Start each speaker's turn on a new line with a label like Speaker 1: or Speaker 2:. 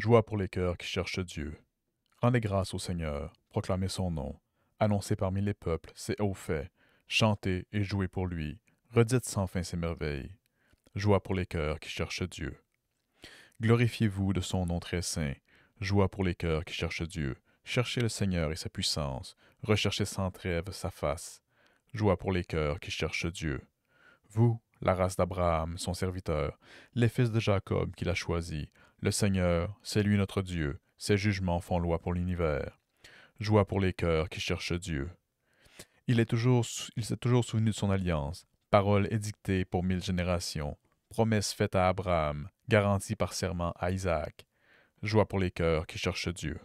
Speaker 1: Joie pour les cœurs qui cherchent Dieu. Rendez grâce au Seigneur, proclamez son nom, annoncez parmi les peuples ses hauts faits, chantez et jouez pour lui, redites sans fin ses merveilles. Joie pour les cœurs qui cherchent Dieu. Glorifiez-vous de son nom très saint, joie pour les cœurs qui cherchent Dieu. Cherchez le Seigneur et sa puissance, recherchez sans trêve sa face. Joie pour les cœurs qui cherchent Dieu. Vous, la race d'Abraham, son serviteur, les fils de Jacob qu'il a choisis, le Seigneur, c'est lui notre Dieu, ses jugements font loi pour l'univers. Joie pour les cœurs qui cherchent Dieu. Il, s'est toujours souvenu de son alliance, parole édictée pour mille générations, promesse faite à Abraham, garantie par serment à Isaac. Joie pour les cœurs qui cherchent Dieu.